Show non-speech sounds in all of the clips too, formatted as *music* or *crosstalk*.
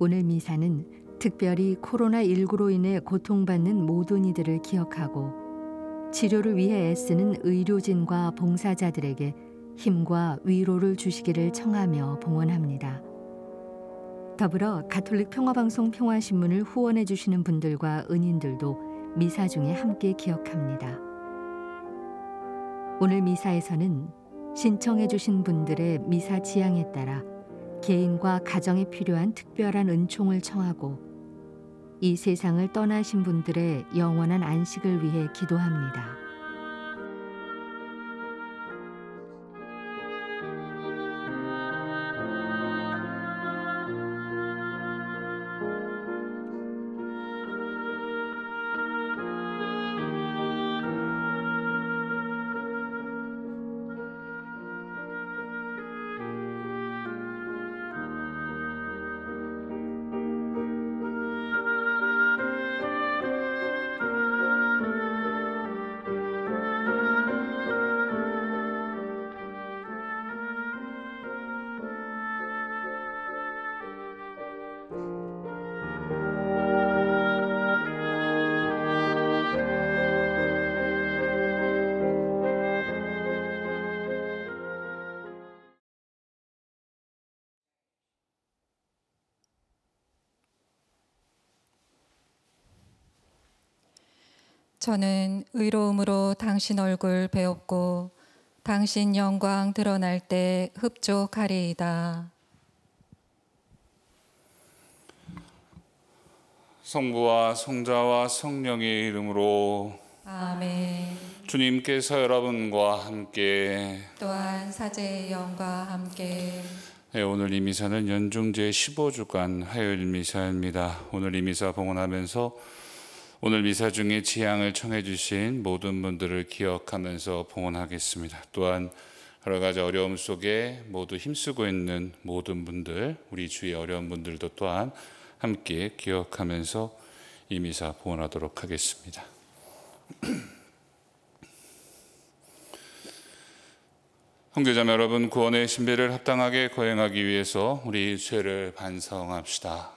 오늘 미사는 특별히 코로나19로 인해 고통받는 모든 이들을 기억하고 치료를 위해 애쓰는 의료진과 봉사자들에게 힘과 위로를 주시기를 청하며 봉헌합니다. 더불어 가톨릭 평화방송 평화신문을 후원해 주시는 분들과 은인들도 미사 중에 함께 기억합니다. 오늘 미사에서는 신청해 주신 분들의 미사 지향에 따라 개인과 가정에 필요한 특별한 은총을 청하고 이 세상을 떠나신 분들의 영원한 안식을 위해 기도합니다. 저는 의로움으로 당신 얼굴 배웠고 당신 영광 드러날 때 흡족하리이다. 성부와 성자와 성령의 이름으로 아멘. 주님께서 여러분과 함께 또한 사제의 영과 함께 네, 오늘 이 미사는 연중 제15주간 화요일 미사입니다. 오늘 이 미사 봉헌하면서 오늘 미사 중에 지향을 청해 주신 모든 분들을 기억하면서 봉헌하겠습니다. 또한 여러 가지 어려움 속에 모두 힘쓰고 있는 모든 분들, 우리 주위 어려운 분들도 또한 함께 기억하면서 이 미사 봉헌하도록 하겠습니다. 형제자매 *clears throat* 여러분 구원의 신비를 합당하게 거행하기 위해서 우리 죄를 반성합시다.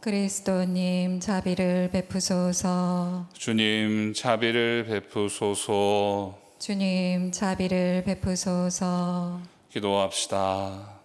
그리스도님 자비를 베푸소서. 주님 자비를 베푸소서. 주님 자비를 베푸소서. 기도합시다.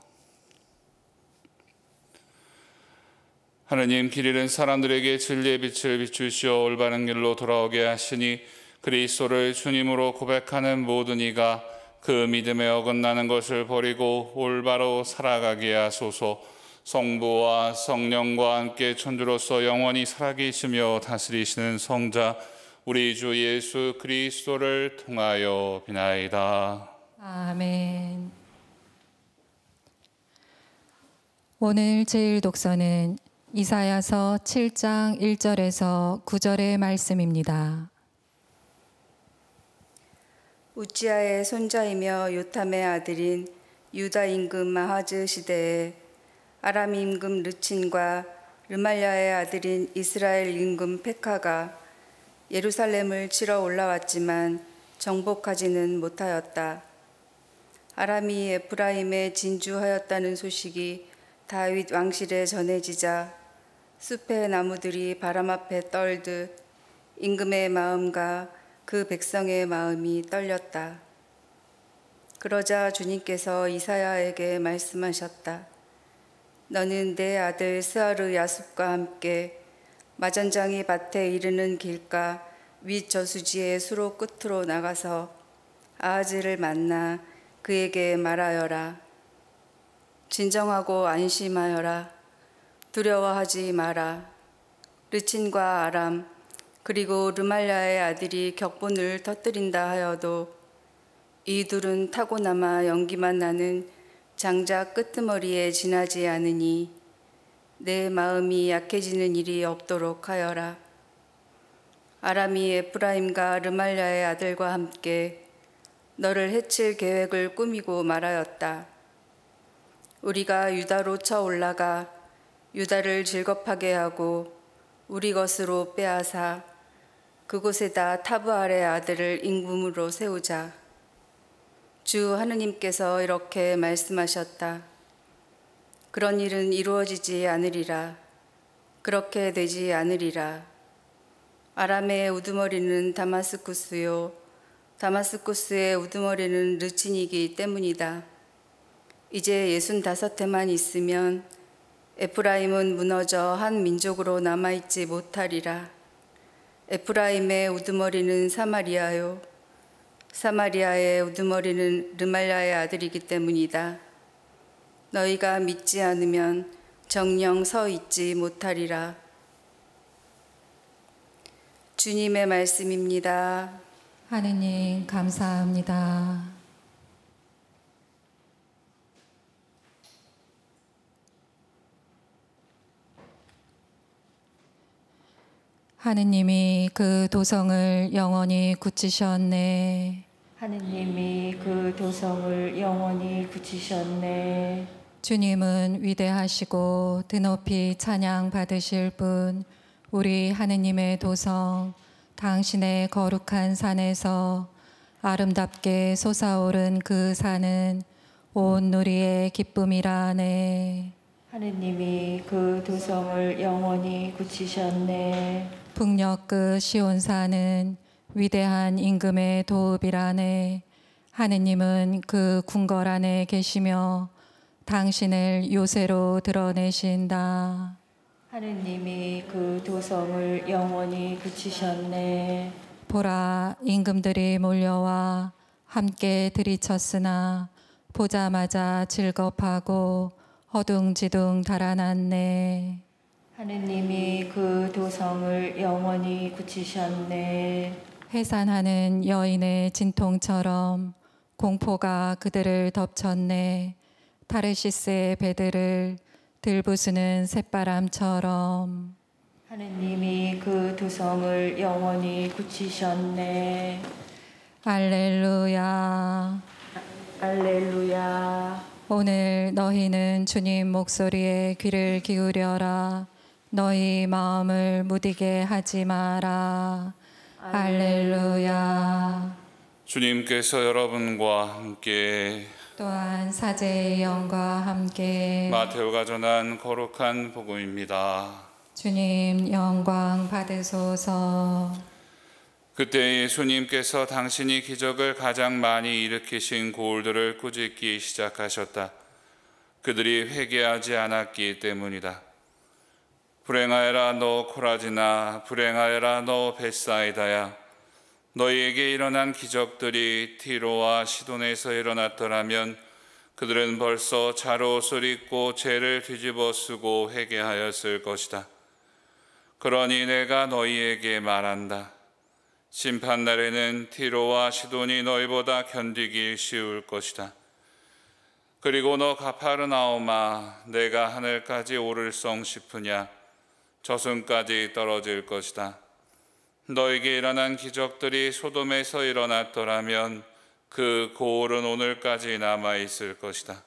하느님 길 잃은 사람들에게 진리의 빛을 비추시어 올바른 길로 돌아오게 하시니 그리스도를 주님으로 고백하는 모든 이가 그 믿음에 어긋나는 것을 버리고 올바로 살아가게 하소서. 성부와 성령과 함께 천주로서 영원히 살아계시며 다스리시는 성자 우리 주 예수 그리스도를 통하여 비나이다. 아멘. 오늘 제일 독서는 이사야서 7장 1절에서 9절의 말씀입니다. 우찌아의 손자이며 요탐의 아들인 유다 임금 마하즈 시대에 아람 임금 르친과 르말야의 아들인 이스라엘 임금 페카가 예루살렘을 치러 올라왔지만 정복하지는 못하였다. 아람이 에프라임에 진주하였다는 소식이 다윗 왕실에 전해지자 숲의 나무들이 바람 앞에 떨듯 임금의 마음과 그 백성의 마음이 떨렸다. 그러자 주님께서 이사야에게 말씀하셨다. 너는 내 아들 스하르 야습과 함께 마전장이 밭에 이르는 길가 윗 저수지의 수로 끝으로 나가서 아하지를 만나 그에게 말하여라. 진정하고 안심하여라. 두려워하지 마라. 르친과 아람 그리고 르말야의 아들이 격분을 터뜨린다 하여도 이 둘은 타고남아 연기만 나는 장자 끄트머리에 지나지 않으니 내 마음이 약해지는 일이 없도록 하여라. 아람이 에프라임과 르말야의 아들과 함께 너를 해칠 계획을 꾸미고 말하였다. 우리가 유다로 쳐 올라가 유다를 즐겁하게 하고 우리 것으로 빼앗아 그곳에다 타브알의 아들을 임금으로 세우자. 주 하느님께서 이렇게 말씀하셨다. 그런 일은 이루어지지 않으리라. 그렇게 되지 않으리라. 아람의 우두머리는 다마스쿠스요. 다마스쿠스의 우두머리는 르친이기 때문이다. 이제 예순 다섯 대만 있으면 에프라임은 무너져 한 민족으로 남아있지 못하리라. 에프라임의 우두머리는 사마리아요. 사마리아의 우두머리는 르말라의 아들이기 때문이다. 너희가 믿지 않으면 정령 서 있지 못하리라. 주님의 말씀입니다. 하느님 감사합니다. 하느님이 그 도성을 영원히 굳히셨네. 하느님이 그 도성을 영원히 굳히셨네. 주님은 위대하시고 드높이 찬양 받으실 분, 우리 하느님의 도성, 당신의 거룩한 산에서 아름답게 솟아오른 그 산은 온 누리의 기쁨이라네. 하느님이 그 도성을 영원히 굳히셨네. 북녘 끝 그 시온산은 위대한 임금의 도읍이라에 하느님은 그 궁궐 안에 계시며 당신을 요새로 드러내신다. 하느님이 그 도성을 영원히 그치셨네. 보라 임금들이 몰려와 함께 들이쳤으나 보자마자 즐겁하고 허둥지둥 달아났네. 하느님이 그 도성을 영원히 굳히셨네. 해산하는 여인의 진통처럼 공포가 그들을 덮쳤네. 타르시스의 배들을 들부수는 새바람처럼 하느님이 그두 성을 영원히 굳히셨네. 알렐루야. 알렐루야. 오늘 너희는 주님 목소리에 귀를 기울여라. 너희 마음을 무디게 하지 마라. 할렐루야. 주님께서 여러분과 함께 또한 사제의 영과 함께 마태오가 전한 거룩한 복음입니다. 주님 영광 받으소서. 그때 예수님께서 당신이 기적을 가장 많이 일으키신 고울들을 꾸짖기 시작하셨다. 그들이 회개하지 않았기 때문이다. 불행하여라 너 코라지나 불행하여라 너 벳사이다야 너희에게 일어난 기적들이 티로와 시돈에서 일어났더라면 그들은 벌써 자로 옷을 입고 죄를 뒤집어 쓰고 회개하였을 것이다. 그러니 내가 너희에게 말한다. 심판날에는 티로와 시돈이 너희보다 견디기 쉬울 것이다. 그리고 너 가파르나오마 내가 하늘까지 오를 성 싶으냐 저승까지 떨어질 것이다. 너에게 일어난 기적들이 소돔에서 일어났더라면 그 고을은 오늘까지 남아 있을 것이다.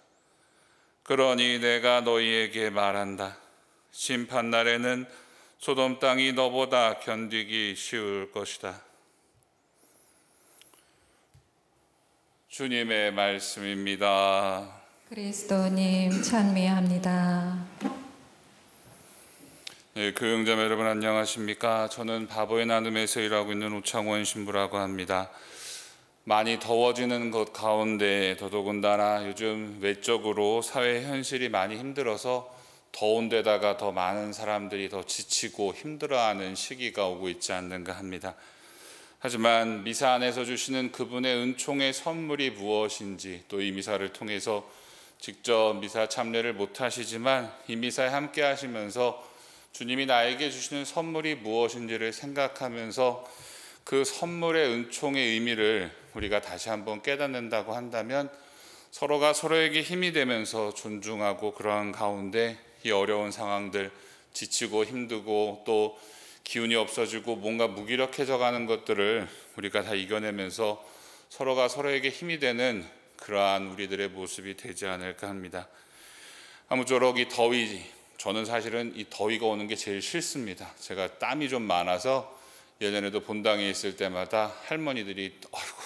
그러니 내가 너희에게 말한다. 심판 날에는 소돔 땅이 너보다 견디기 쉬울 것이다. 주님의 말씀입니다. 그리스도님 찬미합니다. 예, 네, 교영자 그 여러분 안녕하십니까? 저는 바보의 나눔에서 일하고 있는 오창원 신부라고 합니다. 많이 더워지는 것 가운데 더더군다나 요즘 외적으로 사회 현실이 많이 힘들어서 더운 데다가 더 많은 사람들이 더 지치고 힘들어하는 시기가 오고 있지 않는가 합니다. 하지만 미사 안에서 주시는 그분의 은총의 선물이 무엇인지 또 이 미사를 통해서 직접 미사 참여를 못하시지만 이 미사에 함께 하시면서 주님이 나에게 주시는 선물이 무엇인지를 생각하면서 그 선물의 은총의 의미를 우리가 다시 한번 깨닫는다고 한다면 서로가 서로에게 힘이 되면서 존중하고 그러한 가운데 이 어려운 상황들 지치고 힘들고 또 기운이 없어지고 뭔가 무기력해져 가는 것들을 우리가 다 이겨내면서 서로가 서로에게 힘이 되는 그러한 우리들의 모습이 되지 않을까 합니다. 아무쪼록 이 더위 저는 사실은 이 더위가 오는 게 제일 싫습니다. 제가 땀이 좀 많아서 예전에도 본당에 있을 때마다 할머니들이 아이고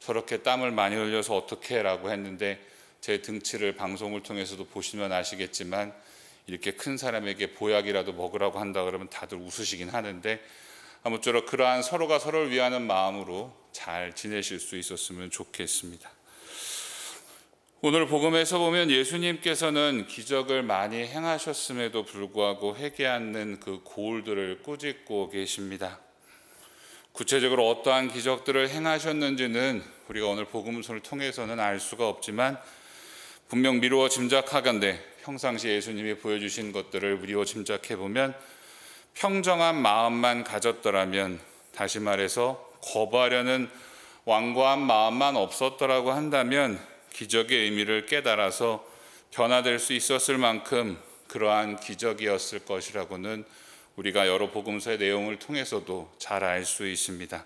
저렇게 땀을 많이 흘려서 어떻게라고 했는데 제 등치를 방송을 통해서도 보시면 아시겠지만 이렇게 큰 사람에게 보약이라도 먹으라고 한다 그러면 다들 웃으시긴 하는데 아무쪼록 그러한 서로가 서로를 위하는 마음으로 잘 지내실 수 있었으면 좋겠습니다. 오늘 복음에서 보면 예수님께서는 기적을 많이 행하셨음에도 불구하고 회개하는 그 고울들을 꾸짖고 계십니다. 구체적으로 어떠한 기적들을 행하셨는지는 우리가 오늘 복음서를 통해서는 알 수가 없지만 분명 미루어 짐작하건대 평상시 예수님이 보여주신 것들을 미루어 짐작해 보면 평정한 마음만 가졌더라면 다시 말해서 거부하려는 완고한 마음만 없었더라고 한다면 기적의 의미를 깨달아서 변화될 수 있었을 만큼 그러한 기적이었을 것이라고는 우리가 여러 복음서의 내용을 통해서도 잘 알 수 있습니다.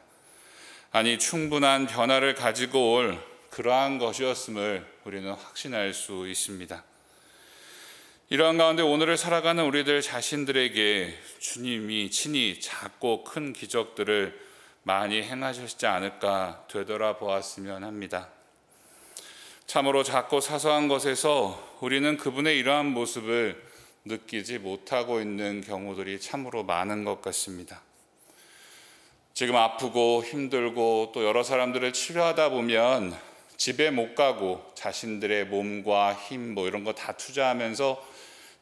아니 충분한 변화를 가지고 올 그러한 것이었음을 우리는 확신할 수 있습니다. 이러한 가운데 오늘을 살아가는 우리들 자신들에게 주님이 친히 작고 큰 기적들을 많이 행하셨지 않을까 되돌아보았으면 합니다. 참으로 작고 사소한 것에서 우리는 그분의 이러한 모습을 느끼지 못하고 있는 경우들이 참으로 많은 것 같습니다. 지금 아프고 힘들고 또 여러 사람들을 치료하다 보면 집에 못 가고 자신들의 몸과 힘 뭐 이런 거 다 투자하면서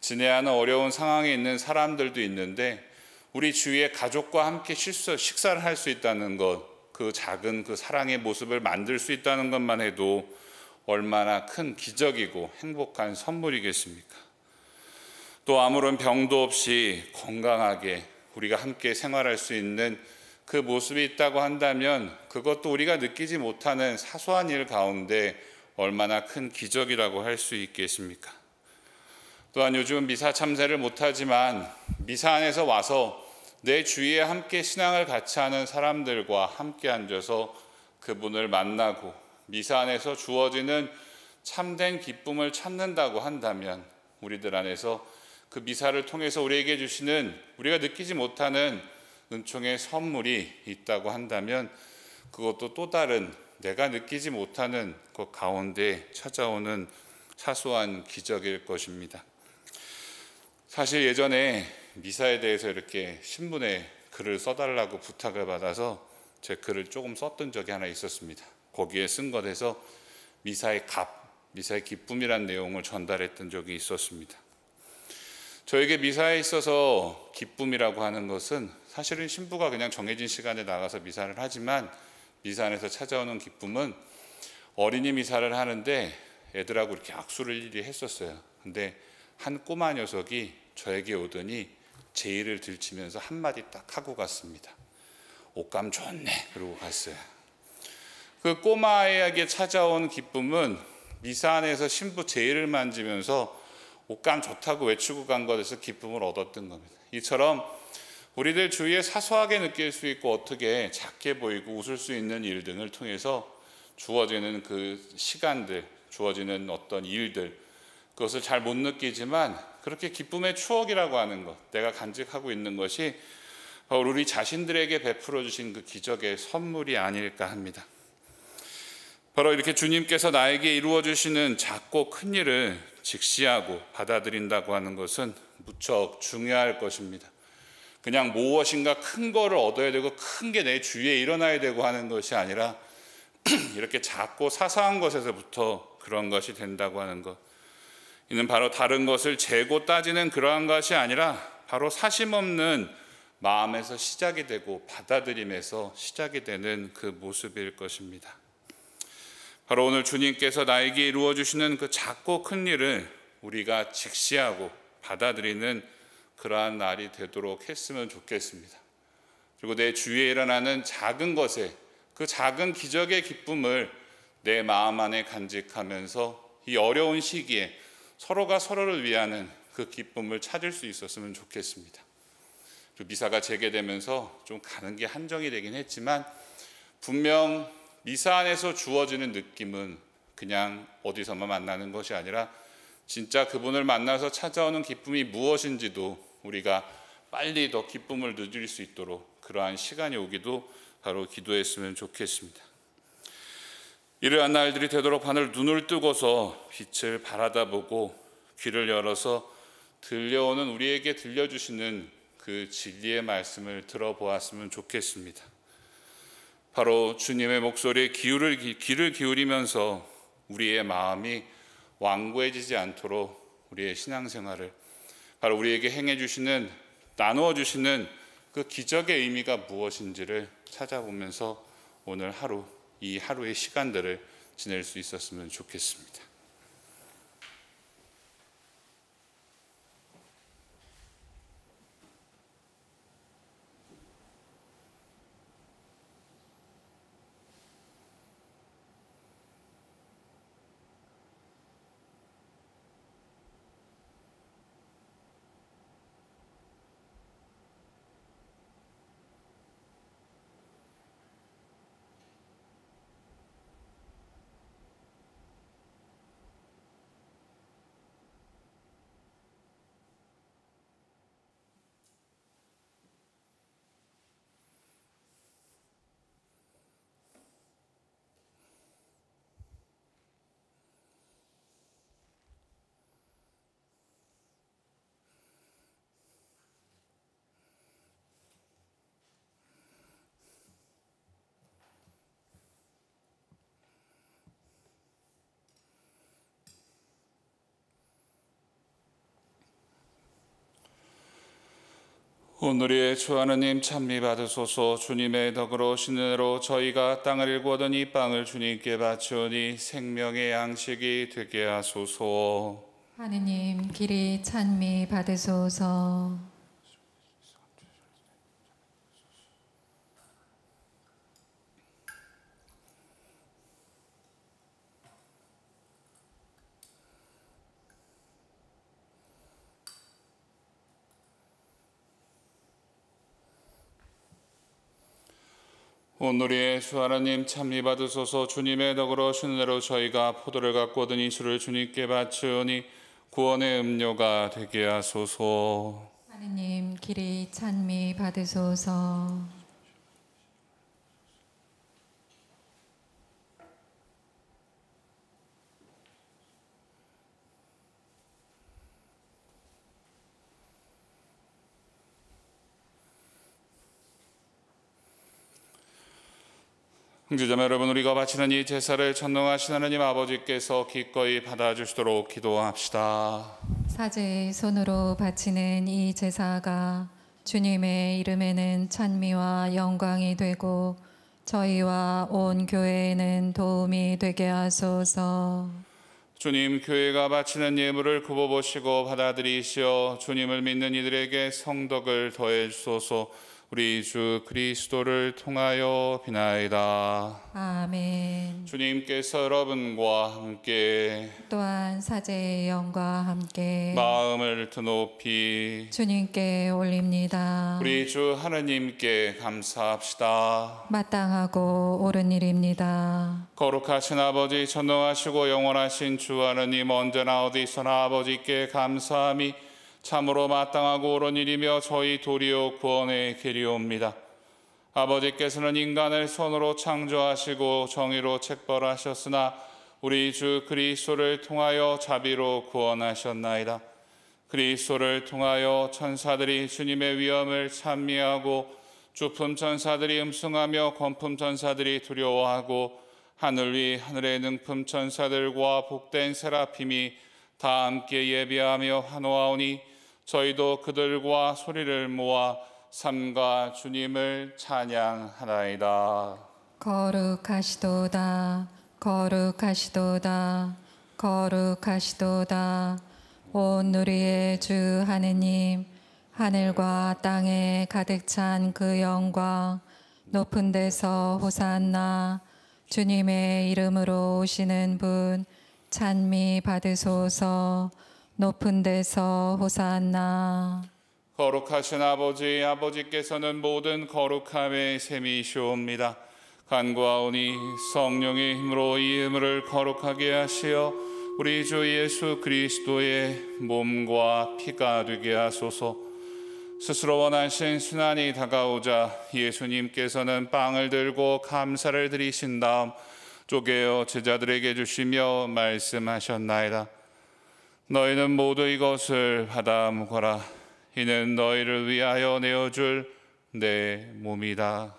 지내 하는 어려운 상황에 있는 사람들도 있는데 우리 주위에 가족과 함께 실수, 식사를 할 수 있다는 것, 그 작은 그 사랑의 모습을 만들 수 있다는 것만 해도 얼마나 큰 기적이고 행복한 선물이겠습니까? 또 아무런 병도 없이 건강하게 우리가 함께 생활할 수 있는 그 모습이 있다고 한다면 그것도 우리가 느끼지 못하는 사소한 일 가운데 얼마나 큰 기적이라고 할 수 있겠습니까? 또한 요즘은 미사 참새를 못하지만 미사 안에서 와서 내 주위에 함께 신앙을 같이 하는 사람들과 함께 앉아서 그분을 만나고 미사 안에서 주어지는 참된 기쁨을 찾는다고 한다면 우리들 안에서 그 미사를 통해서 우리에게 주시는 우리가 느끼지 못하는 은총의 선물이 있다고 한다면 그것도 또 다른 내가 느끼지 못하는 그 가운데 찾아오는 사소한 기적일 것입니다. 사실 예전에 미사에 대해서 이렇게 신문에 글을 써달라고 부탁을 받아서 제 글을 조금 썼던 적이 하나 있었습니다. 거기에 쓴 것에서 미사의 값, 미사의 기쁨이란 내용을 전달했던 적이 있었습니다. 저에게 미사에 있어서 기쁨이라고 하는 것은 사실은 신부가 그냥 정해진 시간에 나가서 미사를 하지만 미사 안에서 찾아오는 기쁨은 어린이 미사를 하는데 애들하고 이렇게 악수를 일일이 했었어요. 근데 한 꼬마 녀석이 저에게 오더니 제의를 들치면서 한마디 딱 하고 갔습니다. 옷감 좋네. 그러고 갔어요. 그 꼬마에게 찾아온 기쁨은 미산에서 신부 제의를 만지면서 옷감 좋다고 외치고 간 것에서 기쁨을 얻었던 겁니다. 이처럼 우리들 주위에 사소하게 느낄 수 있고 어떻게 작게 보이고 웃을 수 있는 일 등을 통해서 주어지는 그 시간들, 주어지는 어떤 일들, 그것을 잘 못 느끼지만 그렇게 기쁨의 추억이라고 하는 것, 내가 간직하고 있는 것이 우리 자신들에게 베풀어 주신 그 기적의 선물이 아닐까 합니다. 바로 이렇게 주님께서 나에게 이루어 주시는 작고 큰 일을 직시하고 받아들인다고 하는 것은 무척 중요할 것입니다. 그냥 무엇인가 큰 거를 얻어야 되고 큰 게 내 주위에 일어나야 되고 하는 것이 아니라 *clears throat* 이렇게 작고 사소한 것에서부터 그런 것이 된다고 하는 것. 이는 바로 다른 것을 재고 따지는 그러한 것이 아니라 바로 사심 없는 마음에서 시작이 되고 받아들임에서 시작이 되는 그 모습일 것입니다. 바로 오늘 주님께서 나에게 이루어 주시는 그 작고 큰 일을 우리가 직시하고 받아들이는 그러한 날이 되도록 했으면 좋겠습니다. 그리고 내 주위에 일어나는 작은 것에 그 작은 기적의 기쁨을 내 마음 안에 간직하면서 이 어려운 시기에 서로가 서로를 위하는 그 기쁨을 찾을 수 있었으면 좋겠습니다. 그 미사가 재개되면서 좀 가는 게 한정이 되긴 했지만 분명 이사 안에서 주어지는 느낌은 그냥 어디서만 만나는 것이 아니라 진짜 그분을 만나서 찾아오는 기쁨이 무엇인지도 우리가 빨리 더 기쁨을 누릴 수 있도록 그러한 시간이 오기도 바로 기도했으면 좋겠습니다. 이러한 날들이 되도록 하늘 눈을 뜨고서 빛을 바라다 보고 귀를 열어서 들려오는 우리에게 들려주시는 그 진리의 말씀을 들어보았으면 좋겠습니다. 바로 주님의 목소리에 기울을, 귀를 기울이면서 우리의 마음이 완고해지지 않도록 우리의 신앙생활을 바로 우리에게 행해 주시는 나누어 주시는 그 기적의 의미가 무엇인지를 찾아보면서 오늘 하루 이 하루의 시간들을 지낼 수 있었으면 좋겠습니다. 오늘의 주 하나님 찬미 받으소서 주님의 덕으로 신으로 저희가 땅을 일구어던 이 빵을 주님께 바치오니 생명의 양식이 되게 하소서 하느님 길이 찬미 받으소서 오늘의 주 하나님 참미 받으소서 주님의 덕으로 신뢰로 저희가 포도를 갖고 얻은 이수를 주님께 바치오니 구원의 음료가 되게 하소서 하느님 길이 찬미 받으소서 형제자매 여러분 우리가 바치는 이 제사를 전능하신 하나님 아버지께서 기꺼이 받아주시도록 기도합시다. 사제의 손으로 바치는 이 제사가 주님의 이름에는 찬미와 영광이 되고 저희와 온 교회에는 도움이 되게 하소서. 주님 교회가 바치는 예물을 굽어보시고 받아들이시어 주님을 믿는 이들에게 성덕을 더해 주소서. 우리 주 그리스도를 통하여 비나이다. 아멘. 주님께서 여러분과 함께 또한 사제의 영과 함께 마음을 드높이 주님께 올립니다. 우리 주 하나님께 감사합시다. 마땅하고 옳은 일입니다. 거룩하신 아버지 전능하시고 영원하신 주 하나님 언제나 어디서나 아버지께 감사함이 참으로 마땅하고 옳은 일이며 저희 도리요 구원의 길이옵니다. 아버지께서는 인간을 손으로 창조하시고 정의로 책벌하셨으나 우리 주 그리스도를 통하여 자비로 구원하셨나이다. 그리스도를 통하여 천사들이 주님의 위엄을 찬미하고 주품 천사들이 음성하며 권품 천사들이 두려워하고 하늘 위 하늘에 능품 천사들과 복된 세라핌이 다 함께 예배하며 환호하오니 저희도 그들과 소리를 모아 삼가 주님을 찬양하나이다. 거룩하시도다, 거룩하시도다, 거룩하시도다. 온 우리의 주 하느님, 하늘과 땅에 가득 찬 그 영광, 높은 데서 호산나, 주님의 이름으로 오시는 분, 찬미 받으소서. 높은 데서 호산나 거룩하신 아버지 아버지께서는 모든 거룩함의 셈이시옵니다 간구하오니 성령의 힘으로 이 음을 거룩하게 하시어 우리 주 예수 그리스도의 몸과 피가 되게 하소서 스스로 원하신 순환이 다가오자 예수님께서는 빵을 들고 감사를 드리신 다음 쪼개어 제자들에게 주시며 말씀하셨나이다 너희는 모두 이것을 받아 먹어라. 이는 너희를 위하여 내어줄 내 몸이다.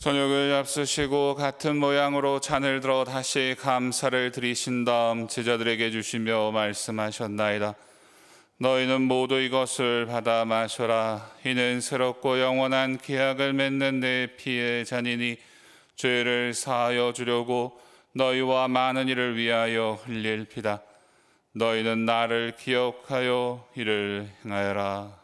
저녁을 앞쓰시고 같은 모양으로 잔을 들어 다시 감사를 드리신 다음 제자들에게 주시며 말씀하셨나이다. 너희는 모두 이것을 받아 마셔라. 이는 새롭고 영원한 계약을 맺는 내 피의 잔이니 죄를 사하여 주려고 너희와 많은 이를 위하여 흘릴 피다. 너희는 나를 기억하여 이를 행하여라.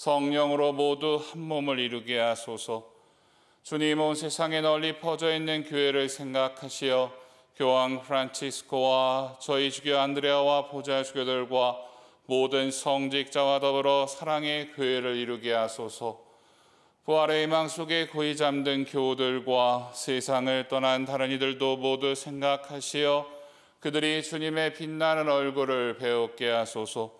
성령으로 모두 한 몸을 이루게 하소서. 주님 온 세상에 널리 퍼져 있는 교회를 생각하시어 교황 프란치스코와 저희 주교 안드레아와 보좌 주교들과 모든 성직자와 더불어 사랑의 교회를 이루게 하소서. 부활의 희망 속에 고이 잠든 교우들과 세상을 떠난 다른 이들도 모두 생각하시어 그들이 주님의 빛나는 얼굴을 배웠게 하소서.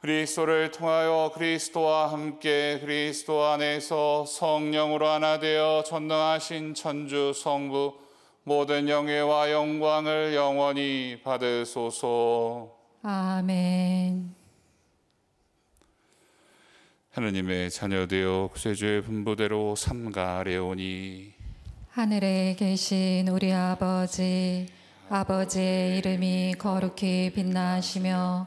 그리스도를 통하여 그리스도와 함께 그리스도 안에서 성령으로 하나 되어 전능하신 천주 성부 모든 영예와 영광을 영원히 받으소서. 아멘. 하느님의 자녀되어 구세주의 분부대로 삼가레오니 하늘에 계신 우리 아버지 아버지의 이름이 거룩히 빛나시며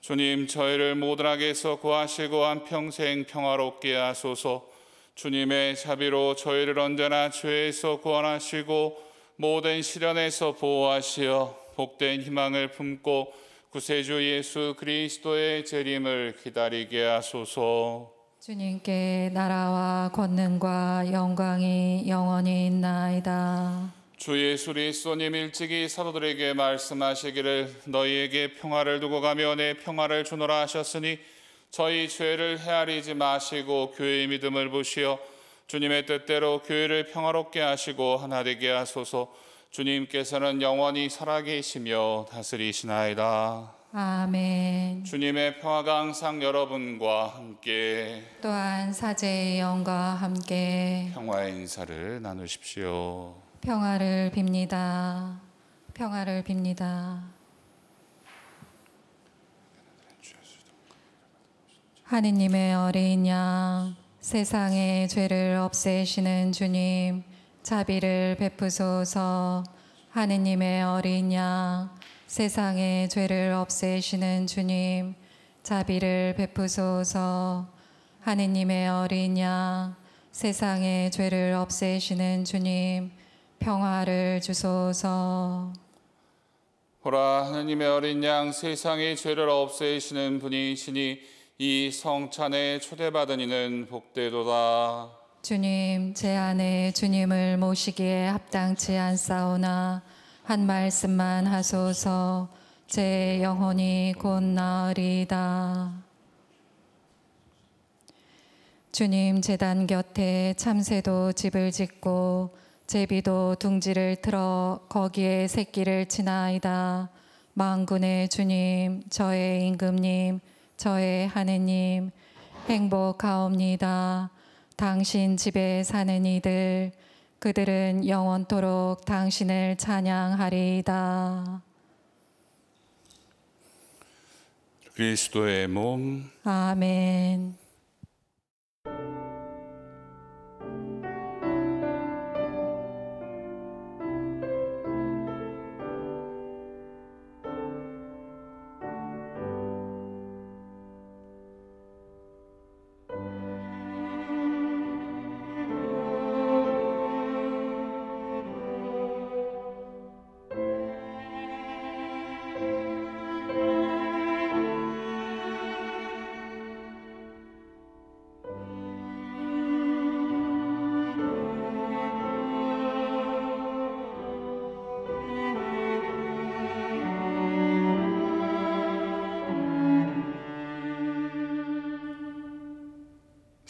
주님 저희를 모든 악에서 구하시고 한평생 평화롭게 하소서 주님의 자비로 저희를 언제나 죄에서 구원하시고 모든 시련에서 보호하시어 복된 희망을 품고 구세주 예수 그리스도의 재림을 기다리게 하소서 주님께 나라와 권능과 영광이 영원히 있나이다 주 예수 리스님 일찍이 사도들에게 말씀하시기를 너희에게 평화를 두고 가며 내 평화를 주노라 하셨으니 저희 죄를 헤아리지 마시고 교회의 믿음을 보시어 주님의 뜻대로 교회를 평화롭게 하시고 하나 되게 하소서. 주님께서는 영원히 살아계시며 다스리시나이다. 아멘. 주님의 평화가 항상 여러분과 함께 또한 사제의 영과 함께 평화의 인사를 나누십시오. 평화를 빕니다. 평화를 빕니다. 하느님의 어린 양, 세상의 죄를 없애시는 주님, 자비를 베푸소서. 하느님의 어린 양, 세상의 죄를 없애시는 주님, 자비를 베푸소서. 하느님의 어린 양, 세상의 죄를 없애시는 주님, 평화를 주소서. 보라 하느님의 어린 양 세상의 죄를 없애시는 분이시니 이 성찬에 초대받은 이는 복되도다. 주님 제 안에 주님을 모시기에 합당치 않사오나 한 말씀만 하소서 제 영혼이 곧 나으리다. 주님 제단 곁에 참새도 집을 짓고 제비도 둥지를 틀어 거기에 새끼를 치나이다. 망군의 주님, 저의 임금님, 저의 하느님, 행복하옵니다. 당신 집에 사는 이들, 그들은 영원토록 당신을 찬양하리이다. 그리스도의 몸. 아멘.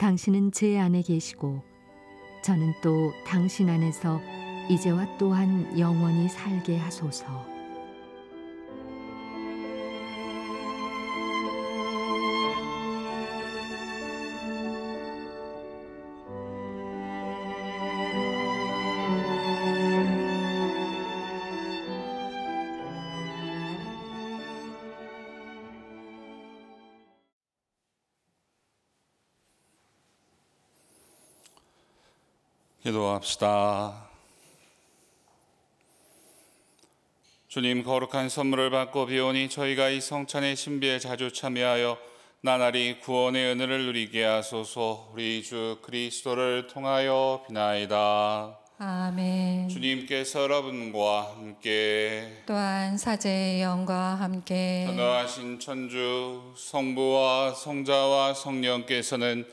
당신은 제 안에 계시고 저는 또 당신 안에서 이제와 또한 영원히 살게 하소서. 기도합시다. 주님 거룩한 선물을 받고 비오니 저희가 이 성찬의 신비에 자주 참여하여 나날이 구원의 은혜를 누리게 하소서 우리 주 그리스도를 통하여 비나이다. 아멘. 주님께서 여러분과 함께 또한 사제의 영과 함께 전하신 천주 성부와 성자와 성령께서는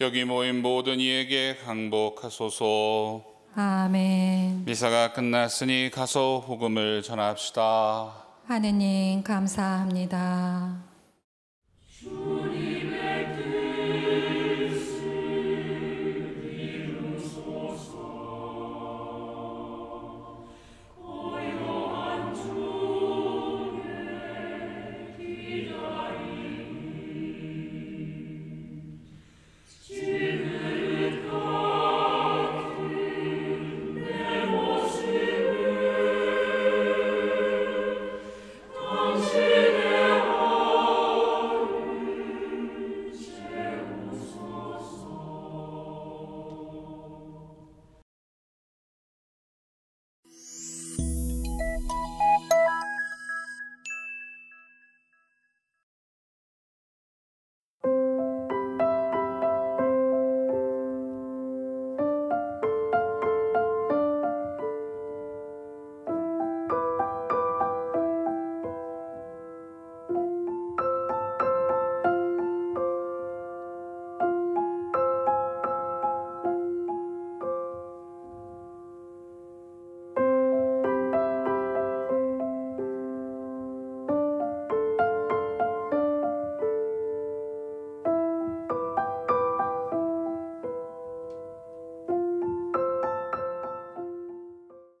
여기 모인 모든 이에게 강복하소서 아멘. 미사가 끝났으니 가서 복음을 전합시다. 하느님 감사합니다.